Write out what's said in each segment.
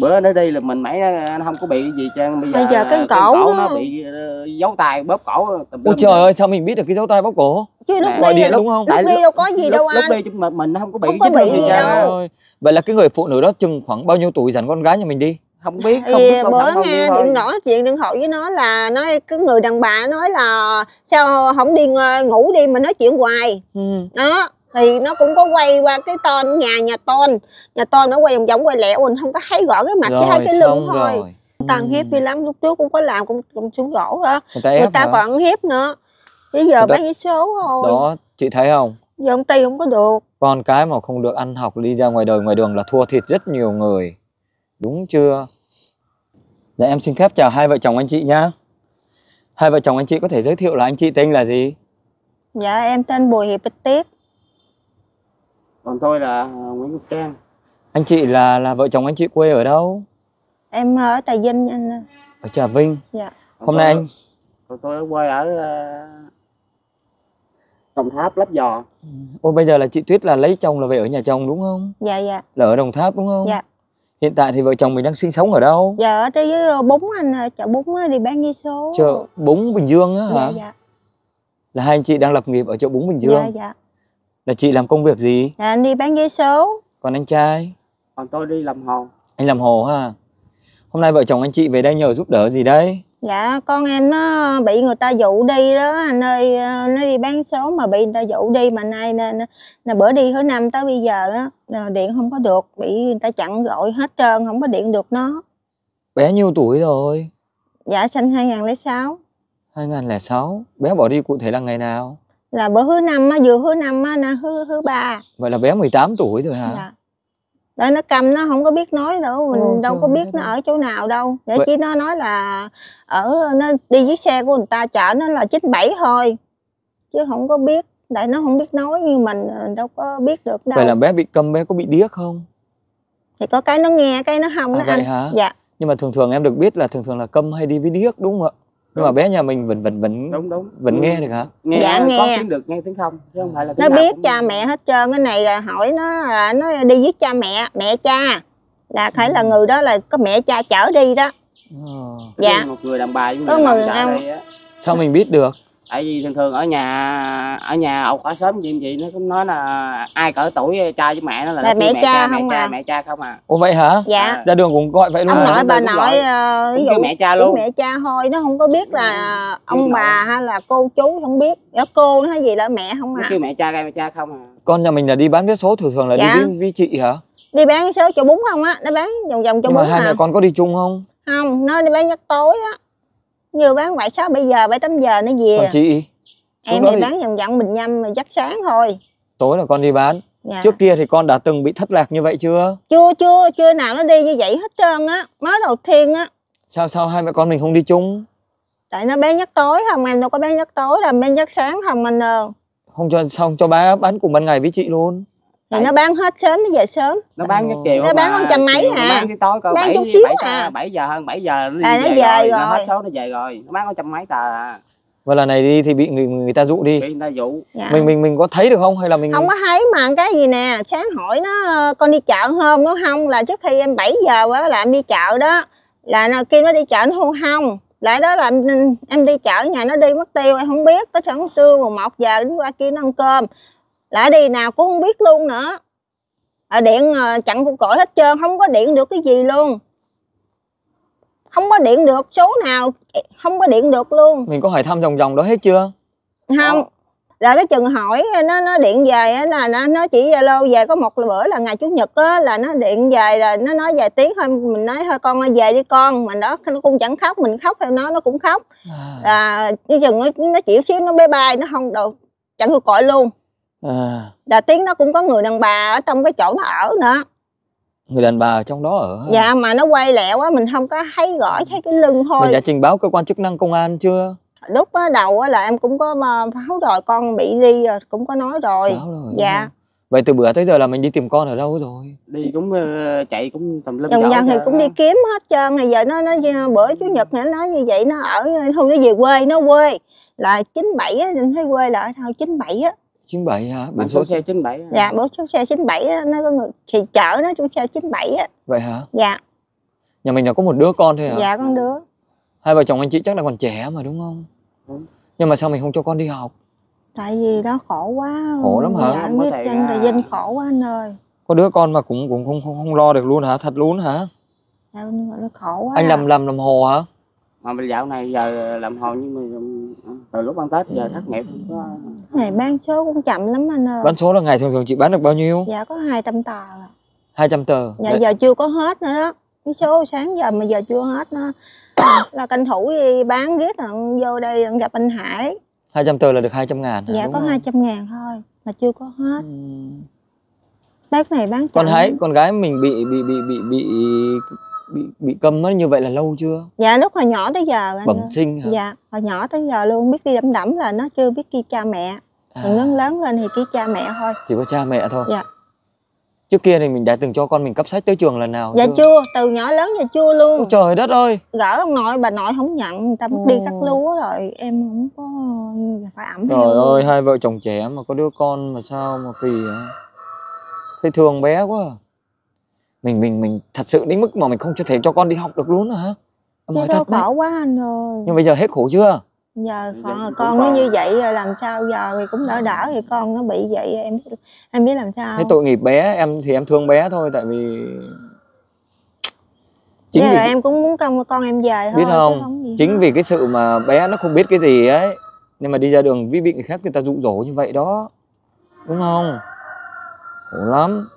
bữa nó đi là mình mấy anh à, không có bị gì cho bây giờ, bây giờ cái cổ, cổ nó bị dấu ờ, tay bóp cổ ờ, ôi trời ơi sao mình biết được cái dấu tay bóp cổ chứ lúc đi điện đúng không lúc đi đâu có gì đâu anh lúc đi chúng mình nó không có bị không có bị gì, gì đâu vậy là cái người phụ nữ đó chừng khoảng bao nhiêu tuổi dành con gái nhà mình đi không biết không biết, bữa nghe điện nổi chuyện điện thoại với nó là nói cái người đàn bà nói là sao không đi ờ, ngủ đi mà nói chuyện hoài ừ. đó thì nó cũng có quay qua cái tôn nhà nhà tôn nhà tôn nó quay vòng vòng quay lẹo mình không có thấy rõ cái mặt rồi, cái hai cái lưng thôi rồi. ta hiếp đi lắm lúc trước cũng có làm cũng cũng xuống gỗ đó người ta, người ta hả? còn hiếp nữa bây giờ ta... bán cái số thôi đó chị thấy không giờ ông tây không có được con cái mà không được ăn học đi ra ngoài đời ngoài đường là thua thiệt rất nhiều người đúng chưa dạ em xin phép chào hai vợ chồng anh chị nhá hai vợ chồng anh chị có thể giới thiệu là anh chị tên là gì dạ em tên bùi hiệp bích tiết còn tôi là à, Nguyễn Quốc Trang anh chị là là vợ chồng anh chị quê ở đâu em ở Trà Vinh anh ở Trà Vinh dạ hôm tôi, nay anh còn tôi quê ở à, Đồng Tháp lắp giò Ôi bây giờ là chị Tuyết là lấy chồng là về ở nhà chồng đúng không? Dạ dạ Là ở Đồng Tháp đúng không? Dạ Hiện tại thì vợ chồng mình đang sinh sống ở đâu? Dạ ở tới với ờ, bún anh chợ bún đi bán ghi số Chợ bún Bình Dương á hả? Dạ dạ Là hai anh chị đang lập nghiệp ở chợ bún Bình Dương? Dạ dạ là chị làm công việc gì? Là anh đi bán vé số. Còn anh trai? Còn tôi đi làm hồ. Anh làm hồ ha. Hôm nay vợ chồng anh chị về đây nhờ giúp đỡ gì đây? Dạ con em nó bị người ta dụ đi đó anh ơi ờ, Nó đi bán số mà bị người ta dụ đi Mà nay nè, nè bữa đi thứ năm tới bây giờ đó, Điện không có được Bị người ta chặn gọi hết trơn Không có điện được nó Bé nhiêu tuổi rồi? Dạ sinh 2006 2006 Bé bỏ đi cụ thể là ngày nào? là bữa thứ năm á vừa thứ năm á nè thứ thứ ba vậy là bé 18 tuổi rồi hả dạ. đó nó cầm nó không có biết nói nữa mình Ôi, đâu có biết nó ở chỗ nào đâu để vậy... chỉ nó nói là ở nó đi chiếc xe của người ta chở nó là 97 thôi chứ không có biết tại nó không biết nói như mình, mình đâu có biết được đâu vậy là bé bị câm bé có bị điếc không thì có cái nó nghe cái nó không à, nó vậy anh hả? dạ nhưng mà thường thường em được biết là thường thường là câm hay đi với điếc đúng không ạ nhưng mà bé nhà mình vẫn vẫn vẫn đúng đúng vẫn nghe ừ. được hả nghe dạ, nghe. có tiếng được nghe tiếng không chứ không phải là tiếng nó biết cha mẹ hết trơn cái này là hỏi nó là nó đi với cha mẹ mẹ cha là phải là ừ. người đó là có mẹ cha chở đi đó à. dạ một người đàn bà với có người đàn ông sao mình biết được tại vì thường thường ở nhà ở nhà ông khỏi sớm gì gì nó cũng nói là ai cỡ tuổi cha với mẹ nó là, là mẹ, mẹ, cha, không mẹ cha, à mẹ cha không à ủa vậy hả dạ à. ra đường cũng gọi vậy luôn ông nội bà nội ờ, ví dụ mẹ cha luôn mẹ cha thôi nó không có biết là ừ, ông bà hay là cô chú không biết đó cô nó hay gì là mẹ không à kêu mẹ cha ra mẹ cha không à con nhà mình là đi bán vé số thường thường là dạ. đi với, với chị hả đi bán vé số cho bún không á nó bán vòng vòng cho bún mà hai mẹ con có đi chung không không nó đi bán giấc tối á như bán ngoại sáu bây giờ bảy tám giờ nó về còn chị em thì bán vòng vòng mình nhâm mà chắc sáng thôi tối là con đi bán Dạ. Trước kia thì con đã từng bị thất lạc như vậy chưa? Chưa, chưa, chưa nào nó đi như vậy hết trơn á Mới đầu tiên á Sao sao hai mẹ con mình không đi chung? Tại nó bé nhất tối không, em đâu có bé nhất tối làm bé nhất sáng không anh ơi Không cho, xong cho bé bán cùng ban ngày với chị luôn thì nó bán hết sớm nó về sớm nó bán nhất chiều nó bán con trăm mấy hả bán cái tối coi bán 7, chút xíu 7, à giờ hơn bảy giờ nó, à, nó về, về rồi. rồi nó hết số nó về rồi nó bán con trăm mấy tờ à và vâng, lần này đi thì bị người người ta dụ đi bị người ta dụ dạ. mình mình mình có thấy được không hay là mình không có thấy mà cái gì nè sáng hỏi nó con đi chợ hôm nó không là trước khi em 7 giờ quá là em đi chợ đó là nào kia nó đi chợ nó hôn không lại đó là em, em đi chợ nhà nó đi mất tiêu em không biết có sẵn trưa một giờ đến qua kia nó ăn cơm lại đi nào cũng không biết luôn nữa ở điện ờ, chặn của cõi hết trơn không có điện được cái gì luôn không có điện được số nào không có điện được luôn mình có hỏi thăm vòng vòng đó hết chưa không ờ. rồi cái chừng hỏi ờ, nó nó điện về là nó nó chỉ zalo về có một bữa là ngày chủ nhật á là nó điện về là nó nói vài tiếng thôi mình nói thôi con ơi về đi con mình đó nó cũng chẳng khóc mình khóc theo nó nó cũng khóc à, à cái chừng nó, nó chịu xíu nó bye bye nó không đâu chẳng được cõi luôn à. là tiếng nó cũng có người đàn bà ở trong cái chỗ nó ở nữa người đàn bà ở trong đó ở dạ mà nó quay lẹo á mình không có thấy rõ thấy cái lưng thôi mình đã trình báo cơ quan chức năng công an chưa lúc đầu là em cũng có báo rồi con bị đi rồi cũng có nói rồi, rồi dạ vậy từ bữa tới giờ là mình đi tìm con ở đâu rồi đi cũng uh, chạy cũng tầm lâm dần dần thì cũng đi kiếm hết trơn ngày giờ nó nó bữa chủ nhật nó nói như vậy nó ở thôi nó về quê nó quê là 97 á thấy quê là ở đâu 97 á 97 hả? Biển số xe 97 hả? Dạ, biển số xe 97 á, nó có người thì chở nó trong xe 97 á. Vậy hả? Dạ. Nhà mình là có một đứa con thôi hả? Dạ, con đứa. Hai vợ chồng anh chị chắc là còn trẻ mà đúng không? Ừ. Nhưng mà sao mình không cho con đi học? Tại vì nó khổ quá. Khổ lắm hả? Dạ, anh biết anh là Vinh khổ quá anh ơi. Có đứa con mà cũng cũng không không, không lo được luôn hả? Thật luôn hả? Dạ, nhưng mà nó khổ quá. Anh làm làm làm hồ hả? Mà dạo này giờ làm hồ nhưng mà từ lúc ăn Tết giờ thất nghiệp không có ngày bán số cũng chậm lắm anh ơi bán số là ngày thường thường chị bán được bao nhiêu dạ có 200 tờ 200 tờ dạ Đấy. giờ chưa có hết nữa đó cái số sáng giờ mà giờ chưa hết nó là canh thủ gì bán riết là vô đây gặp anh Hải 200 tờ là được 200 ngàn hả? Dạ Đúng có không? 200 ngàn thôi mà chưa có hết ừ. Bác này bán chậm Con hái con gái mình bị bị bị bị bị bị bị cầm nó như vậy là lâu chưa dạ lúc hồi nhỏ tới giờ anh bẩm ơi. sinh hả dạ hồi nhỏ tới giờ luôn biết đi đẫm đẫm là nó chưa biết đi cha mẹ à. mình lớn lớn lên thì kêu cha mẹ thôi chỉ có cha mẹ thôi dạ trước kia thì mình đã từng cho con mình cấp sách tới trường lần nào dạ chưa, chưa từ nhỏ lớn giờ chưa luôn Ôi trời đất ơi gỡ ông nội bà nội không nhận người ta mất ừ. đi cắt lúa rồi em không có phải ẩm trời ơi hai vợ chồng trẻ mà có đứa con mà sao mà kỳ thấy thường bé quá à mình mình mình thật sự đến mức mà mình không cho thể cho con đi học được luôn hả em nói thật khổ quá anh ơi nhưng bây giờ hết khổ chưa giờ khổ con nó như vậy rồi làm sao giờ thì cũng đỡ đỡ thì con nó bị vậy em em biết làm sao thế tội nghiệp bé em thì em thương bé thôi tại vì chính vì... em cũng muốn con con em về thôi biết không, không chính vì cái sự mà bé nó không biết cái gì ấy nhưng mà đi ra đường vi bị người khác người ta dụ dỗ như vậy đó đúng không khổ lắm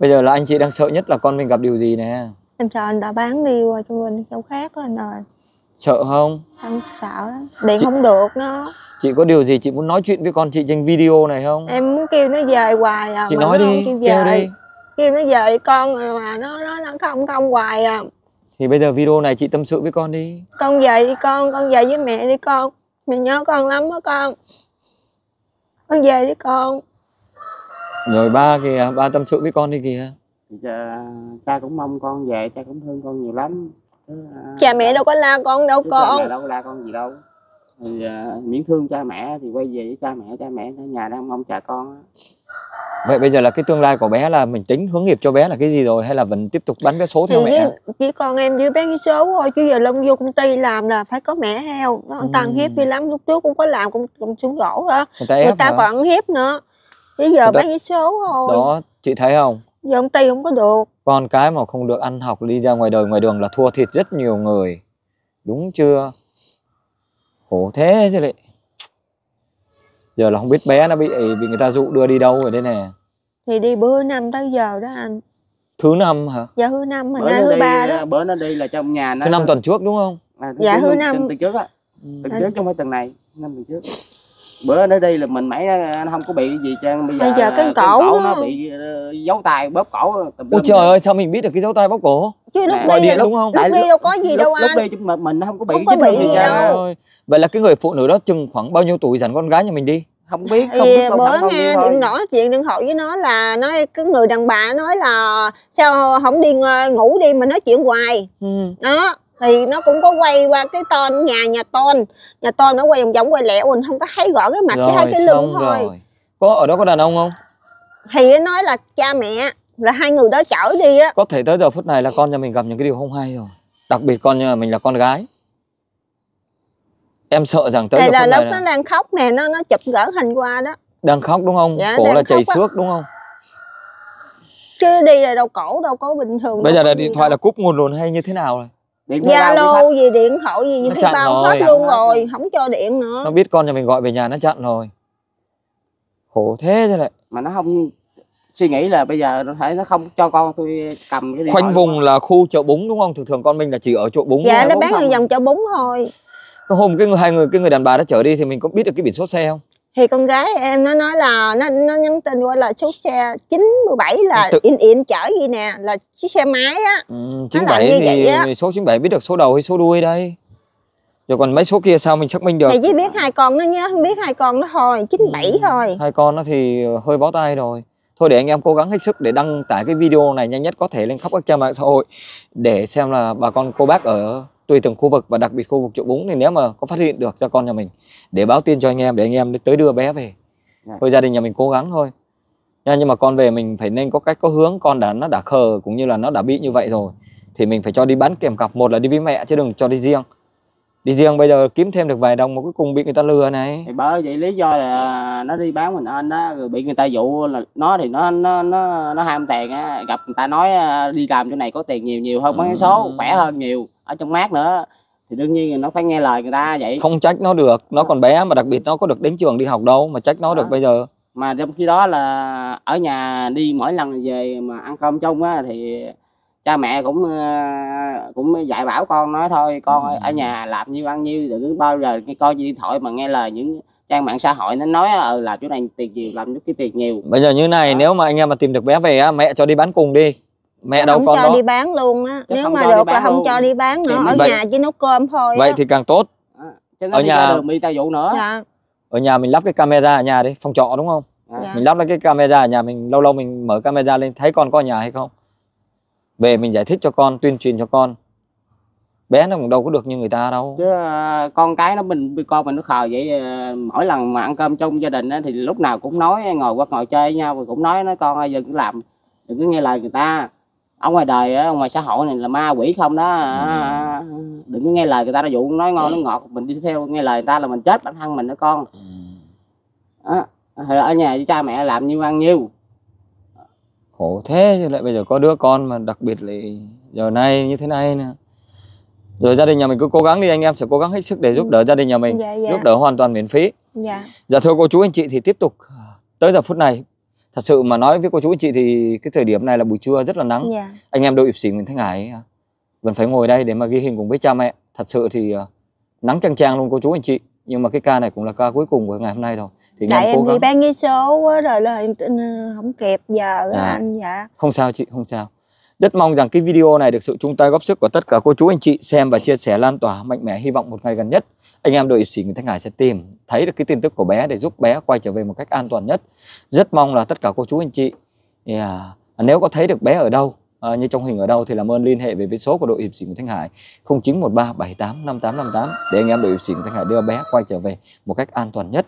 bây giờ là anh chị đang sợ nhất là con mình gặp điều gì nè em sợ anh đã bán đi qua cho mình chỗ khác rồi anh ơi sợ không em sợ lắm điện chị... không được nó chị có điều gì chị muốn nói chuyện với con chị trên video này không em muốn kêu nó về hoài à chị mà nói nó đi kêu, kêu đi kêu nó về con mà nó nó nó không không hoài à thì bây giờ video này chị tâm sự với con đi con về đi con con về với mẹ đi con mình nhớ con lắm đó con con về đi con rồi ba kìa ba tâm sự với con đi kìa Dạ, cha cũng mong con về cha cũng thương con nhiều lắm à, cha mẹ đâu có la con đâu chứ con đâu có la con gì đâu thì à, miễn thương cha mẹ thì quay về với cha mẹ cha mẹ ở nhà đang mong chờ con vậy bây giờ là cái tương lai của bé là mình tính hướng nghiệp cho bé là cái gì rồi hay là vẫn tiếp tục bán vé số theo thì mẹ chỉ còn em với bé với số thôi chứ giờ lông vô công ty làm là phải có mẹ heo nó ừ. tăng hiếp đi lắm lúc trước cũng có làm cũng, cũng xuống gỗ đó người ta, người ta còn ăn hiếp nữa bây giờ bác chỉ số rồi đó chị thấy không giờ ông tây không có được con cái mà không được ăn học đi ra ngoài đời ngoài đường là thua thiệt rất nhiều người đúng chưa khổ thế chứ đấy giờ là không biết bé nó bị bị người ta dụ đưa đi đâu rồi đây nè thì đi bữa năm tới giờ đó anh thứ năm hả dạ thứ năm mình nay thứ ba đó à, bữa nó đi là trong nhà nó thứ năm tuần trước đúng không à, dạ thứ năm tuần trước á tuần dạ. trước trong phải tuần này năm tuần trước bữa nó đi là mình mãi nó không có bị gì cho bây giờ, bây giờ cái cổ, cổ nó à. bị dấu ờ, tay bóp cổ ôi trời ơi sao mình biết được cái dấu tay bóp cổ chứ lúc đi điện, đúng không? lúc đi đâu có gì lúc, đâu anh lúc đi mình, không có bị không có bị gì, gì đâu rồi. vậy là cái người phụ nữ đó chừng khoảng bao nhiêu tuổi dành con gái nhà mình đi không biết không thì biết bữa nghe điện nói chuyện điện thoại với nó là nói cái người đàn bà nói là sao không đi ờ, ngủ đi mà nói chuyện hoài ừ. đó thì nó cũng có quay qua cái tôn nhà nhà tôn nhà tôn nó quay vòng vòng quay lẹo mình không có thấy rõ cái mặt rồi, cái hai cái lưng thôi rồi. có ở đó có đàn ông không thì nói là cha mẹ là hai người đó chở đi á có thể tới giờ phút này là con nhà mình gặp những cái điều không hay rồi đặc biệt con nhà mình là con gái em sợ rằng tới thì giờ là lúc nó đang khóc nè nó nó chụp gỡ hình qua đó đang khóc đúng không dạ, cổ là chảy xước đúng không chứ đi là đâu cổ đâu có bình thường bây giờ là điện thoại đâu. là cúp nguồn luôn hay như thế nào rồi điện zalo gì điện thoại gì thì thấy bao hết luôn rồi không cho điện nữa nó biết con nhà mình gọi về nhà nó chặn rồi khổ thế thế này mà nó không suy nghĩ là bây giờ nó thấy nó không cho con tôi cầm cái điện khoanh vùng là khu chợ bún đúng không thường thường con mình là chỉ ở chỗ bún dạ nó bán ở vòng chợ bún thôi cái hôm cái người hai người cái người đàn bà đã chở đi thì mình có biết được cái biển số xe không thì con gái em nó nói là nó nó nhắn tin qua là số xe 97 là Tự... in in chở gì nè là chiếc xe máy á ừ, chín bảy như thì, vậy á. số 97 biết được số đầu hay số đuôi đây rồi còn mấy số kia sao mình xác minh được thì chỉ biết hai con nó nhá không biết hai con nó thôi 97 ừ. thôi hai con nó thì hơi bó tay rồi thôi để anh em cố gắng hết sức để đăng tải cái video này nhanh nhất có thể lên khắp các trang mạng xã hội để xem là bà con cô bác ở tùy từng khu vực và đặc biệt khu vực chỗ búng thì nếu mà có phát hiện được cho con nhà mình để báo tin cho anh em để anh em tới đưa bé về dạ. thôi gia đình nhà mình cố gắng thôi nha nhưng mà con về mình phải nên có cách có hướng con đã nó đã khờ cũng như là nó đã bị như vậy rồi thì mình phải cho đi bán kèm cặp một là đi với mẹ chứ đừng cho đi riêng đi riêng bây giờ kiếm thêm được vài đồng mà cuối cùng bị người ta lừa này thì bởi vậy lý do là nó đi bán mình anh á rồi bị người ta dụ là nó thì nó nó nó nó ham tiền á gặp người ta nói à, đi làm chỗ này có tiền nhiều nhiều hơn mấy ừ. số khỏe hơn nhiều ở trong mát nữa thì đương nhiên là nó phải nghe lời người ta vậy không trách nó được nó ờ. còn bé mà đặc biệt nó có được đến trường đi học đâu mà trách nó à. được ờ. bây giờ mà trong khi đó là ở nhà đi mỗi lần về mà ăn cơm chung á thì cha mẹ cũng ờ, cũng dạy bảo con nói thôi con ở ừ. nhà làm nhiêu ăn nhiêu đừng bao giờ nghe coi điện thoại mà nghe lời những trang mạng xã hội nó nói ừ làm chỗ này tiền nhiều làm chút cái tiền nhiều bây giờ như này à. nếu mà anh em mà tìm được bé về á mẹ cho đi bán cùng đi mẹ đâu không con cho đó. đi bán luôn á nếu mà được là không luôn. cho đi bán nữa ở vậy, nhà chỉ nấu cơm thôi vậy đó. thì càng tốt à, ở nhà bị tài vụ nữa dạ. ở nhà mình lắp cái camera ở nhà đi phòng trọ đúng không dạ. dạ. mình lắp cái camera ở nhà mình lâu lâu mình mở camera lên thấy con có ở nhà hay không về mình giải thích cho con tuyên truyền cho con bé nó cũng đâu có được như người ta đâu chứ à, con cái nó mình con mình nó khờ vậy à, mỗi lần mà ăn cơm trong gia đình á, thì lúc nào cũng nói ngồi qua ngồi chơi với nhau rồi cũng nói nói con ơi đừng cứ làm đừng cứ nghe lời người ta ở ngoài đời ở ngoài xã hội này là ma quỷ không đó ừ. À, đừng có nghe lời người ta nói dụ nói ngon nói ngọt mình đi theo nghe lời người ta là mình chết bản thân mình đó con đó. Ừ. ở nhà với cha mẹ làm như ăn nhiêu khổ thế chứ lại bây giờ có đứa con mà đặc biệt là giờ nay như thế này nè rồi gia đình nhà mình cứ cố gắng đi anh em sẽ cố gắng hết sức để giúp ừ. đỡ gia đình nhà mình dạ, dạ. giúp đỡ hoàn toàn miễn phí dạ. dạ thưa cô chú anh chị thì tiếp tục tới giờ phút này thật sự mà nói với cô chú anh chị thì cái thời điểm này là buổi trưa rất là nắng yeah. Dạ. anh em đội hiệp sĩ nguyễn thanh hải vẫn phải ngồi đây để mà ghi hình cùng với cha mẹ thật sự thì uh, nắng chang chang luôn cô chú anh chị nhưng mà cái ca này cũng là ca cuối cùng của ngày hôm nay rồi thì Đại em, em đi bán vé số quá rồi là ờ, không kịp giờ à, anh dạ không sao chị không sao rất mong rằng cái video này được sự chung tay góp sức của tất cả cô chú anh chị xem và chia sẻ lan tỏa mạnh mẽ hy vọng một ngày gần nhất anh em đội hiệp sĩ người Thanh Hải sẽ tìm thấy được cái tin tức của bé để giúp bé quay trở về một cách an toàn nhất rất mong là tất cả cô chú anh chị yeah, nếu có thấy được bé ở đâu à, như trong hình ở đâu thì làm ơn liên hệ về với số của đội hiệp sĩ người Thanh Hải 0913 78 5858 để anh em đội hiệp sĩ người Thanh Hải đưa bé quay trở về một cách an toàn nhất.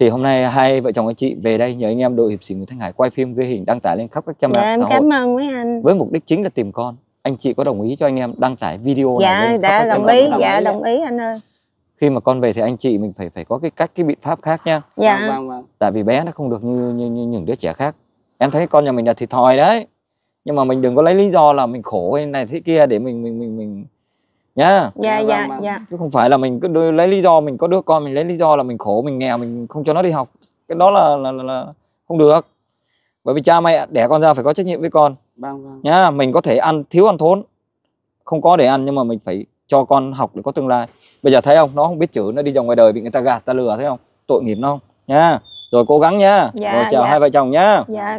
Thì hôm nay hai vợ chồng anh chị về đây nhờ anh em đội hiệp sĩ người Thanh Hải quay phim ghi hình đăng tải lên khắp các trang dạ, mạng dạ, xã hội. Cảm ơn với anh. Với mục đích chính là tìm con. Anh chị có đồng ý cho anh em đăng tải video dạ, này lên? Dạ, đã đồng ý, dạ đồng ý anh ơi khi mà con về thì anh chị mình phải phải có cái cách cái biện pháp khác nha dạ vâng, vâng, vâng. tại vì bé nó không được như, như như những đứa trẻ khác em thấy con nhà mình là thiệt thòi đấy nhưng mà mình đừng có lấy lý do là mình khổ hay này thế kia để mình mình mình mình nhá dạ dạ dạ, vâng, vâng. dạ. chứ không phải là mình cứ lấy lý do mình có đứa con mình lấy lý do là mình khổ mình nghèo mình không cho nó đi học cái đó là là, là, là không được bởi vì cha mẹ đẻ con ra phải có trách nhiệm với con vâng, vâng. nhá mình có thể ăn thiếu ăn thốn không có để ăn nhưng mà mình phải cho con học để có tương lai bây giờ thấy không nó không biết chữ nó đi vào ngoài đời bị người ta gạt ta lừa thấy không tội nghiệp nó không nha rồi cố gắng nha dạ, rồi chào dạ. hai vợ chồng nha. dạ